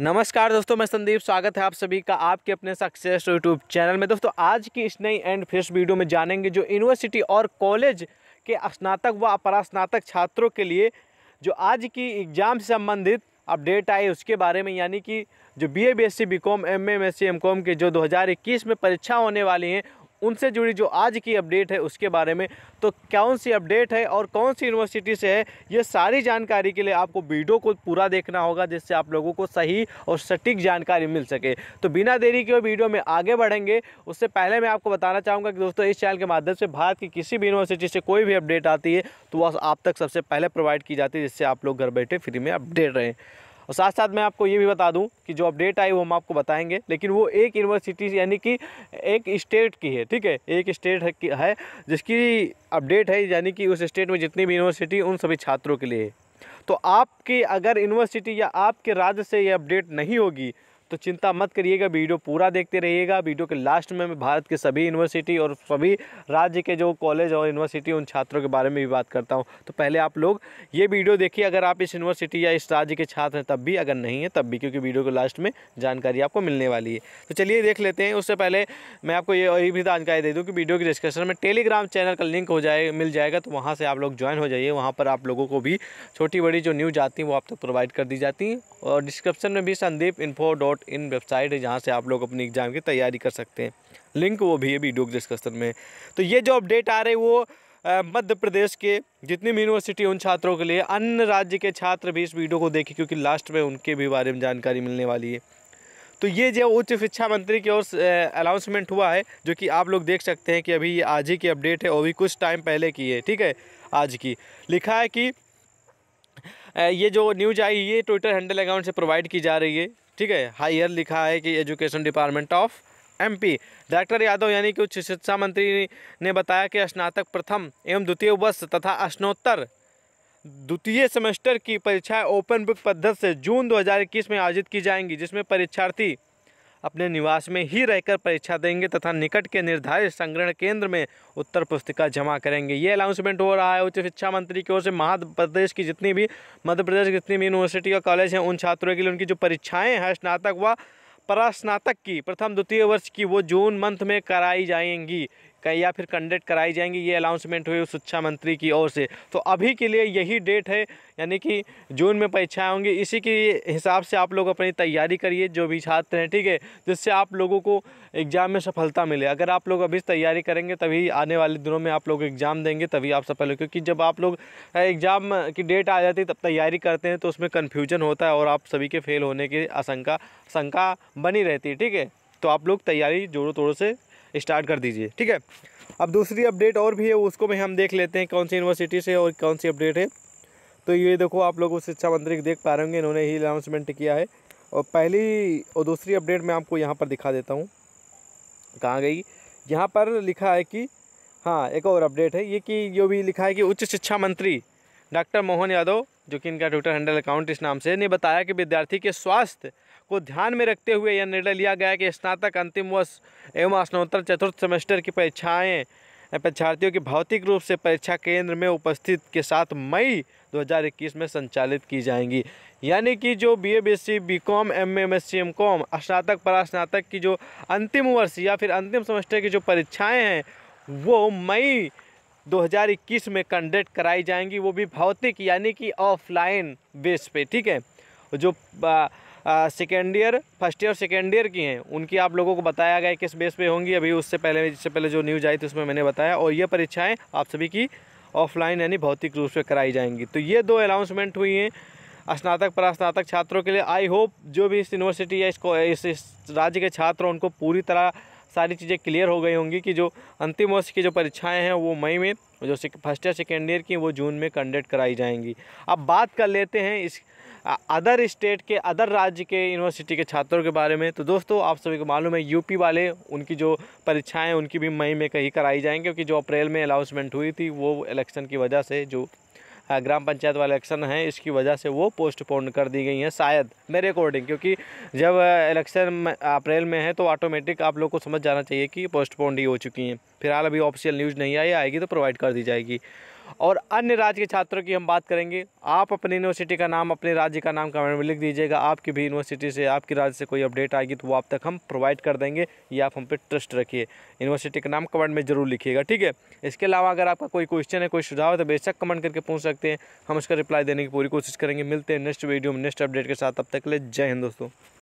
नमस्कार दोस्तों मैं संदीप स्वागत है आप सभी का आपके अपने सक्सेस यूट्यूब चैनल में दोस्तों आज की इस नई एंड फ्रेश वीडियो में जानेंगे जो यूनिवर्सिटी और कॉलेज के स्नातक व अपरास्नातक छात्रों के लिए जो आज की एग्ज़ाम से संबंधित अपडेट आए उसके बारे में यानी कि जो B A B S C B com M M S C M com की जो इक्कीस में परीक्षा होने वाली हैं उनसे जुड़ी जो आज की अपडेट है उसके बारे में तो कौन सी अपडेट है और कौन सी यूनिवर्सिटी से है ये सारी जानकारी के लिए आपको वीडियो को पूरा देखना होगा जिससे आप लोगों को सही और सटीक जानकारी मिल सके तो बिना देरी के वीडियो में आगे बढ़ेंगे उससे पहले मैं आपको बताना चाहूँगा कि दोस्तों इस चैनल के माध्यम से भारत की किसी भी यूनिवर्सिटी से कोई भी अपडेट आती है तो वह आप तक सबसे पहले प्रोवाइड की जाती है जिससे आप लोग घर बैठे फ्री में अपडेट रहें और साथ साथ मैं आपको ये भी बता दूँ कि जो अपडेट आई वो हम आपको बताएंगे लेकिन वो एक यूनिवर्सिटी यानी कि एक स्टेट की है ठीक है एक स्टेट है, है जिसकी अपडेट है यानी कि उस स्टेट में जितनी भी यूनिवर्सिटी उन सभी छात्रों के लिए तो आपकी अगर यूनिवर्सिटी या आपके राज्य से ये अपडेट नहीं होगी तो चिंता मत करिएगा वीडियो पूरा देखते रहिएगा वीडियो के लास्ट में मैं भारत के सभी यूनिवर्सिटी और सभी राज्य के जो कॉलेज और यूनिवर्सिटी उन छात्रों के बारे में भी बात करता हूँ तो पहले आप लोग ये वीडियो देखिए अगर आप इस यूनिवर्सिटी या इस राज्य के छात्र हैं तब भी अगर नहीं है तब भी क्योंकि वीडियो के लास्ट में जानकारी आपको मिलने वाली है तो चलिए देख लेते हैं उससे पहले मैं आपको ये, भी जानकारी दे दूँ कि वीडियो की डिस्क्रिप्शन में टेलीग्राम चैनल का लिंक हो जाए मिल जाएगा तो वहाँ से आप लोग ज्वाइन हो जाइए वहाँ पर आप लोगों को भी छोटी बड़ी जो न्यूज़ आती है वो आप तक प्रोवाइड कर दी जाती हैं और डिस्क्रिप्शन में भी Sandeep info dot dot in website है जहाँ से आप लोग अपनी एग्ज़ाम की तैयारी कर सकते हैं लिंक वो भी है वीडियो डिस्कशन में तो ये जो अपडेट आ रहे वो मध्य प्रदेश के जितनी भी यूनिवर्सिटी उन छात्रों के लिए अन्य राज्य के छात्र भी इस वीडियो को देखें क्योंकि लास्ट में उनके भी बारे में जानकारी मिलने वाली है तो ये जो उच्च शिक्षा मंत्री की ओर अनाउंसमेंट हुआ है जो कि आप लोग देख सकते हैं कि अभी ये आज ही की अपडेट है और भी कुछ टाइम पहले की है ठीक है आज की लिखा है कि ये जो न्यूज आई ये ट्विटर हैंडल अकाउंट से प्रोवाइड की जा रही है ठीक है हायर लिखा है कि education department of MP doctor Yadav यानी कि उच्च शिक्षा मंत्री ने बताया कि स्नातक प्रथम एवं द्वितीय वर्ष तथा स्नोत्तर द्वितीय सेमेस्टर की परीक्षाएं ओपन बुक पद्धति से जून 2021 में आयोजित की जाएंगी जिसमें परीक्षार्थी अपने निवास में ही रहकर परीक्षा देंगे तथा निकट के निर्धारित संग्रहण केंद्र में उत्तर पुस्तिका जमा करेंगे ये अनाउंसमेंट हो रहा है उच्च शिक्षा मंत्री की ओर से मध्य प्रदेश की जितनी भी मध्य प्रदेश की जितनी भी यूनिवर्सिटी और कॉलेज हैं उन छात्रों के लिए उनकी जो परीक्षाएँ हैं स्नातक व परास्नातक की प्रथम द्वितीय वर्ष की वो जून मंथ में कराई जाएंगी या फिर कंडक्ट कराई जाएंगी ये अनाउंसमेंट हुई शिक्षा मंत्री की ओर से तो अभी के लिए यही डेट है यानी कि जून में परीक्षाएँ होंगी इसी के हिसाब से आप लोग अपनी तैयारी करिए जो भी छात्र हैं ठीक है जिससे आप लोगों को एग्ज़ाम में सफलता मिले अगर आप लोग अभी तैयारी करेंगे तभी आने वाले दिनों में आप लोग एग्ज़ाम देंगे तभी आप सफल हो क्योंकि जब आप लोग एग्ज़ाम की डेट आ जाती है तब तैयारी करते हैं तो उसमें कन्फ्यूजन होता है और आप सभी के फेल होने की आशंका शंका बनी रहती है ठीक है तो आप लोग तैयारी जोरों तोड़ों से स्टार्ट कर दीजिए ठीक है अब दूसरी अपडेट और भी है उसको भी हम देख लेते हैं कौन सी यूनिवर्सिटी से और कौन सी अपडेट है तो ये देखो आप लोग शिक्षा मंत्री देख पा रहे होंगे इन्होंने ही अनाउंसमेंट किया है और पहली और दूसरी अपडेट मैं आपको यहाँ पर दिखा देता हूँ कहाँ गई यहाँ पर लिखा है कि हाँ एक और अपडेट है ये कि जो भी लिखा है कि उच्च शिक्षा मंत्री डॉक्टर मोहन यादव जो कि इनका ट्विटर हैंडल अकाउंट इस नाम से ने बताया कि विद्यार्थी के स्वास्थ्य को ध्यान में रखते हुए यह निर्णय लिया गया कि स्नातक अंतिम वर्ष एवं स्नोत्तर चतुर्थ सेमेस्टर की परीक्षाएँ परीक्षार्थियों की भौतिक रूप से परीक्षा केंद्र में उपस्थित के साथ मई 2021 में संचालित की जाएंगी यानी कि जो B A B S C B com M M S C M com स्नातक परास्नातक की जो अंतिम वर्ष या फिर अंतिम सेमेस्टर की जो परीक्षाएं हैं वो मई 2021 में कंडक्ट कराई जाएंगी वो भी भौतिक यानी कि ऑफलाइन बेस पे ठीक है जो second year first year second year की हैं उनकी आप लोगों को बताया गया किस बेस पे होंगी अभी उससे पहले जिससे पहले जो न्यूज आई थी उसमें मैंने बताया और ये परीक्षाएँ आप सभी की ऑफलाइन यानी भौतिक रूप से कराई जाएंगी तो ये दो अनाउंसमेंट हुई हैं स्नातक पर स्नातक छात्रों के लिए आई होप जो भी इस यूनिवर्सिटी या इसको इस, इस राज्य के छात्र उनको पूरी तरह सारी चीज़ें क्लियर हो गई होंगी कि जो अंतिम वर्ष की जो परीक्षाएं हैं वो मई में जो फर्स्ट ईयर सेकेंड ईयर की वो जून में कंडक्ट कराई जाएंगी अब बात कर लेते हैं इस अदर स्टेट के अदर राज्य के यूनिवर्सिटी के छात्रों के बारे में तो दोस्तों आप सभी को मालूम है यूपी वाले उनकी जो परीक्षाएं उनकी भी मई में कहीं कराई जाएंगी क्योंकि जो अप्रैल में अनाउंसमेंट हुई थी वो इलेक्शन की वजह से जो हाँ, ग्राम पंचायत वाला इलेक्शन है इसकी वजह से वो पोस्टपोन कर दी गई हैं शायद मेरे अकॉर्डिंग क्योंकि जब इलेक्शन अप्रैल में है तो ऑटोमेटिक आप लोग को समझ जाना चाहिए कि पोस्टपोन ही हो चुकी हैं फिलहाल अभी ऑफिशियल न्यूज़ नहीं आई आएगी तो प्रोवाइड कर दी जाएगी और अन्य राज्य के छात्रों की हम बात करेंगे आप अपनी यूनिवर्सिटी का नाम अपने राज्य का नाम कमेंट में लिख दीजिएगा आपकी भी यूनिवर्सिटी से आपके राज्य से कोई अपडेट आएगी तो वो आप तक हम प्रोवाइड कर देंगे ये आप हम पे ट्रस्ट रखिए यूनिवर्सिटी का नाम कमेंट में ज़रूर लिखिएगा ठीक है इसके अलावा अगर आपका कोई क्वेश्चन है कोई सुझाव है तो बेशक कमेंट करके पूछ सकते हैं हम उसका रिप्लाई देने की पूरी कोशिश करेंगे मिलते हैं नेक्स्ट वीडियो में नेक्स्ट अपडेट के साथ अब तक ले जय हिंद दोस्तों